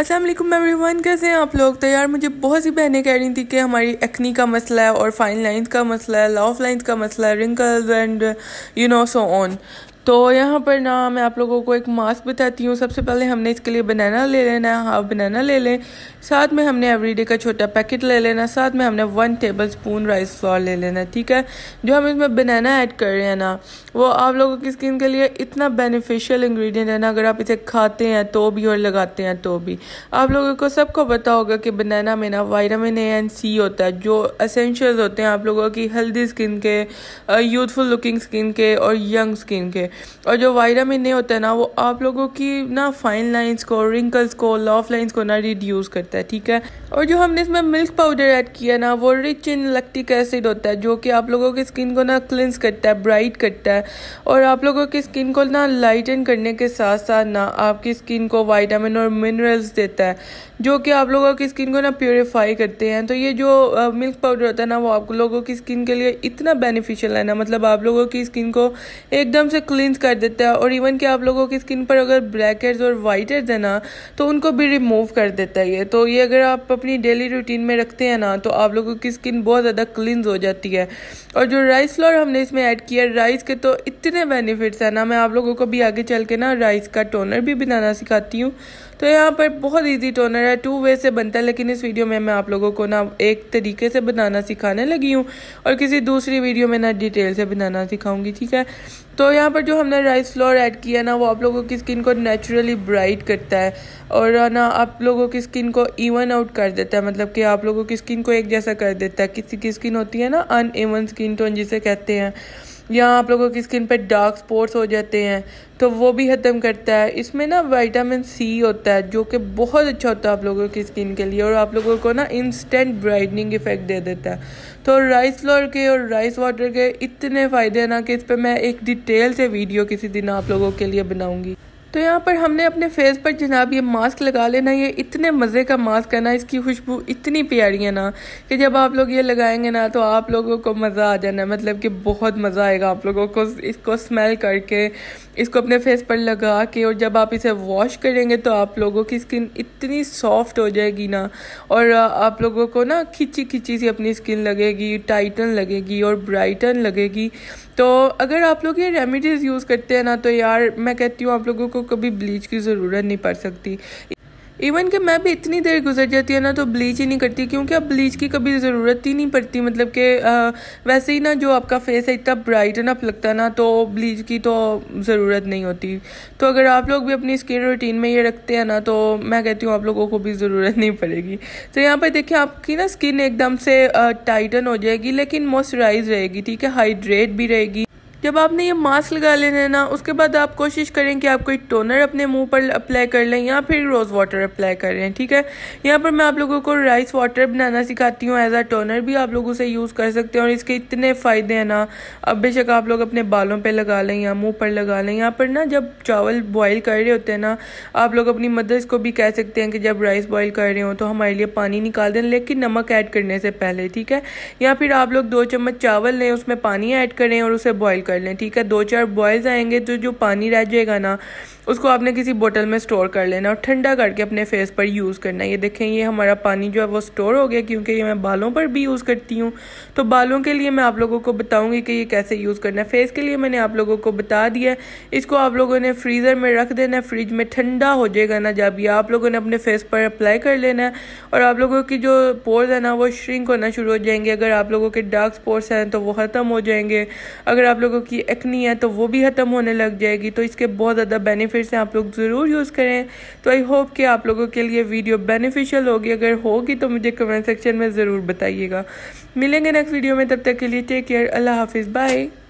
असलम वालेकुम वन कैसे हैं आप लोग तो यार मुझे बहुत सी बहनें कह रही थी कि हमारी एक्नी का मसला है और फाइन लाइंस का मसला है लॉफ लाइंस का मसला है wrinkles and you know so on तो यहाँ पर ना मैं आप लोगों को एक मास्क बताती हूँ सबसे पहले हमने इसके लिए बनाना ले लेना है हाफ बनाना ले लें साथ में हमने एवरीडे का छोटा पैकेट ले लेना साथ में हमने one tablespoon rice flour ले लेना ठीक है जो हम इसमें बनाना ऐड कर रहे हैं ना वो आप लोगों की स्किन के लिए इतना बेनिफिशियल इन्ग्रीडियंट है ना अगर आप इसे खाते हैं तो भी और लगाते हैं तो भी आप लोगों को सबको पता होगा कि बनाना में ना वाइटामिन ए एंड सी होता है जो असेंशियल्स होते हैं आप लोगों की हेल्दी स्किन के यूथफुल लुकिंग स्किन के और यंग स्किन के और जो वायरामिन ए होता है ना वो आप लोगों की ना फाइन लाइंस को रिंकल्स को लॉफ लाइंस को ना रिड्यूस करता है ठीक है और जो हमने इसमें मिल्क पाउडर ऐड किया ना वो रिच इन लैक्टिक एसिड होता है जो कि आप लोगों की स्किन को ना क्लिनस करता है ब्राइट करता है और आप लोगों की स्किन को ना लाइटन करने के साथ साथ ना आपकी स्किन को वाइटामिन और मिनरल्स देता है जो कि आप लोगों की स्किन को ना प्योरीफाई करते हैं तो ये जो मिल्क पाउडर होता है ना वो आप लोगों की स्किन के लिए इतना बेनिफिशियल है ना मतलब आप लोगों की स्किन को एकदम से क्लिन क्लिंस कर देता है और इवन कि आप लोगों की स्किन पर अगर ब्लैक हेड्स और वाइट हेड्स है ना तो उनको भी रिमूव कर देता है ये तो ये अगर आप अपनी डेली रूटीन में रखते हैं ना तो आप लोगों की स्किन बहुत ज़्यादा क्लिंज हो जाती है और जो राइस फ्लोर हमने इसमें ऐड किया राइस के तो इतने बेनिफिट्स हैं ना मैं आप लोगों को भी आगे चल के ना राइस का टोनर भी बनाना सिखाती हूँ तो यहाँ पर बहुत ईजी टोनर है टू वे से बनता है लेकिन इस वीडियो में मैं आप लोगों को ना एक तरीके से बनाना सिखाने लगी हूँ और किसी दूसरी वीडियो में ना डिटेल से बनाना सिखाऊंगी ठीक है तो यहाँ पर जो हमने राइस फ्लोर ऐड किया ना वो आप लोगों की स्किन को नेचुरली ब्राइट करता है और ना आप लोगों की स्किन को इवन आउट कर देता है मतलब कि आप लोगों की स्किन को एक जैसा कर देता है किसी की स्किन होती है ना अन इवन स्किन टोन जिसे कहते हैं या आप लोगों की स्किन पे डार्क स्पॉट्स हो जाते हैं तो वो भी ख़त्म करता है इसमें ना वाइटामिन सी होता है जो कि बहुत अच्छा होता है आप लोगों की स्किन के लिए और आप लोगों को ना इंस्टेंट ब्राइटनिंग इफेक्ट दे देता है तो राइस फ्लोर के और राइस वाटर के इतने फ़ायदे हैं ना कि इस पर मैं एक डिटेल से वीडियो किसी दिन आप लोगों के लिए बनाऊँगी तो यहाँ पर हमने अपने फेस पर जनाब ये मास्क लगा लेना ये इतने मज़े का मास्क है ना इसकी खुशबू इतनी प्यारी है ना कि जब आप लोग ये लगाएंगे ना तो आप लोगों को मज़ा आ जाना मतलब कि बहुत मज़ा आएगा आप लोगों को इसको स्मेल करके इसको अपने फेस पर लगा के और जब आप इसे वॉश करेंगे तो आप लोगों की स्किन इतनी सॉफ्ट हो जाएगी ना और आप लोगों को ना खिंची खिंची सी अपनी स्किन लगेगी टाइटन लगेगी और ब्राइटन लगेगी तो अगर आप लोग ये रेमिडीज़ यूज़ करते हैं ना तो यार मैं कहती हूँ आप लोगों को कभी ब्लीच की ज़रूरत नहीं पड़ सकती इवन कि मैं भी इतनी देर गुजर जाती है ना तो ब्लीच ही नहीं करती क्योंकि अब ब्लीच की कभी ज़रूरत ही नहीं पड़ती मतलब कि वैसे ही ना जो आपका फेस है इतना ब्राइट अप लगता है ना तो ब्लीच की तो ज़रूरत नहीं होती तो अगर आप लोग भी अपनी स्किन रूटीन में ये रखते हैं ना तो मैं कहती हूँ आप लोगों को भी ज़रूरत नहीं पड़ेगी तो यहाँ पर देखिए आपकी ना स्किन एकदम से टाइटन हो जाएगी लेकिन मॉइस्चराइज रहेगी ठीक है हाइड्रेट भी रहेगी जब आपने ये मास्क लगा लेना है ना उसके बाद आप कोशिश करें कि आप कोई टोनर अपने मुंह पर अप्लाई कर लें या फिर रोज़ वाटर अप्लाई कर लें ठीक है यहाँ पर मैं आप लोगों को राइस वाटर बनाना सिखाती हूँ एज आ टोनर भी आप लोग उसे यूज़ कर सकते हैं और इसके इतने फ़ायदे हैं ना अब बेशक आप लोग अपने बालों पर लगा लें या मुँह पर लगा लें यहाँ पर ना जब चावल बॉयल कर रहे होते हैं ना आप लोग अपनी मदर्स को भी कह सकते हैं कि जब राइस बॉयल कर रहे हो तो हमारे लिए पानी निकाल दें लेकिन नमक ऐड करने से पहले ठीक है या फिर आप लोग दो चम्मच चावल लें उसमें पानी ऐड करें और उसे बॉयल कर लें ठीक है दो चार बॉयज़ आएंगे तो जो पानी रह जाएगा ना उसको आपने किसी बोतल में स्टोर कर लेना और ठंडा करके अपने फेस पर यूज़ करना ये देखें ये हमारा पानी जो है वो स्टोर हो गया क्योंकि ये मैं बालों पर भी यूज़ करती हूँ तो बालों के लिए मैं आप लोगों को बताऊँगी कि ये कैसे यूज़ करना है फेस के लिए मैंने आप लोगों को बता दिया इसको आप लोगों ने फ्रीज़र में रख देना है फ्रिज में ठंडा हो जाएगा ना जब यह आप लोगों ने अपने फेस पर अप्लाई कर लेना है और आप लोगों की जो पोर्स है ना वो श्रिंक होना शुरू हो जाएंगे अगर आप लोगों के डार्क स्पॉट्स हैं तो वो ख़त्म हो जाएंगे अगर आप लोगों की एक्नी है तो वो भी ख़त्म होने लग जाएगी तो इसके बहुत ज़्यादा बेनिफिट फिर से आप लोग ज़रूर यूज़ करें तो आई होप कि आप लोगों के लिए वीडियो बेनिफिशियल होगी अगर होगी तो मुझे कमेंट सेक्शन में ज़रूर बताइएगा मिलेंगे नेक्स्ट वीडियो में तब तक के लिए टेक केयर अल्लाह हाफिज़ बाय